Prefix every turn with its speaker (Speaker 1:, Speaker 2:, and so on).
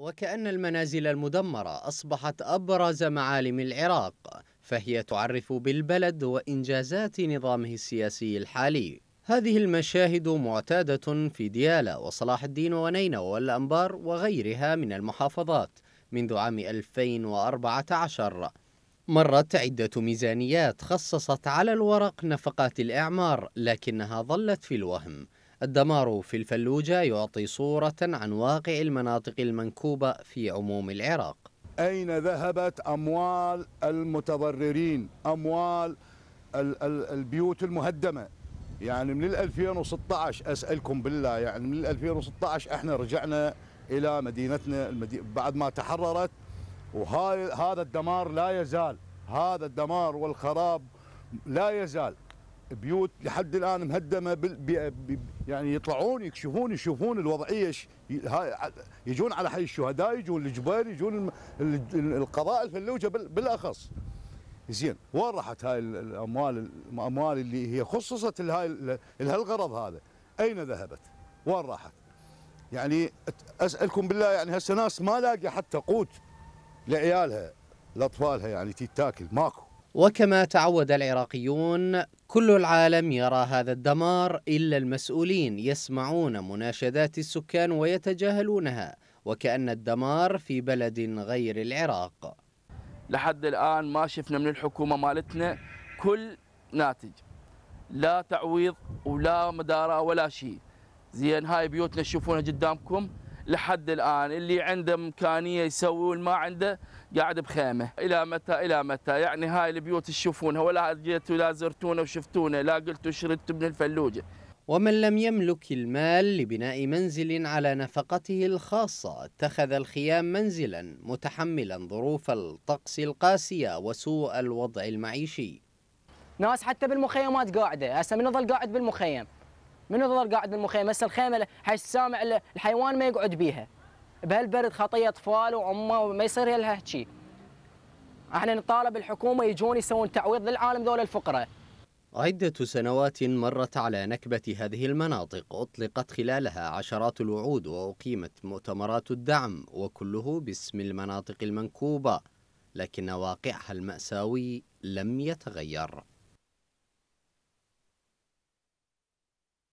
Speaker 1: وكأن المنازل المدمرة أصبحت أبرز معالم العراق فهي تعرف بالبلد وإنجازات نظامه السياسي الحالي هذه المشاهد معتادة في ديالى وصلاح الدين ونينة والأنبار وغيرها من المحافظات منذ عام 2014 مرت عدة ميزانيات خصصت على الورق نفقات الإعمار لكنها ظلت في الوهم الدمار في الفلوجة يعطي صورة عن واقع المناطق المنكوبة في عموم
Speaker 2: العراق أين ذهبت أموال المتضررين أموال البيوت المهدمة يعني من 2016 أسألكم بالله يعني من 2016 احنا رجعنا إلى مدينتنا بعد ما تحررت وهذا الدمار لا يزال هذا الدمار والخراب لا يزال بيوت لحد الان مهدمه بي بي يعني يطلعون يكشفون يشوفون الوضعيه ايش يجون على حي الشهداء يجون الجبال يجون القضاء الفلوجه بالاخص زين وين راحت هاي الاموال الاموال اللي هي خصصت لهاي لهالغرض هذا اين ذهبت وين راحت يعني اسالكم بالله يعني هسه ناس ما لاقي حتى قوت لعيالها لاطفالها يعني تتاكل ماكو
Speaker 1: وكما تعود العراقيون كل العالم يرى هذا الدمار الا المسؤولين يسمعون مناشدات السكان ويتجاهلونها وكان
Speaker 3: الدمار في بلد غير العراق لحد الان ما شفنا من الحكومه مالتنا كل ناتج لا تعويض ولا مدارة ولا شيء زين هاي بيوتنا تشوفونها قدامكم لحد الآن اللي عنده إمكانية يسوي ما عنده قاعد بخيمة إلى متى إلى متى يعني هاي البيوت تشوفونها ولا جيتوا لا زرتونا وشفتونا لا قلتوا شردتوا من الفلوجة
Speaker 1: ومن لم يملك المال لبناء منزل على نفقته الخاصة اتخذ الخيام منزلا متحملا ظروف الطقس القاسية وسوء الوضع المعيشي ناس حتى بالمخيمات قاعدة هسه من ظل قاعد بالمخيم
Speaker 4: من ظل قاعد المخيم هسه الخيمه حيسامع الحيوان ما يقعد بيها بهالبرد خطيه اطفال وامه ما يصير لها هالشي احنا نطالب الحكومه يجون يسوون تعويض للعالم ذول الفقراء
Speaker 1: عدة سنوات مرت على نكبة هذه المناطق أطلقت خلالها عشرات الوعود وأقيمت مؤتمرات الدعم وكله باسم المناطق المنكوبة لكن واقعها المأساوي
Speaker 3: لم يتغير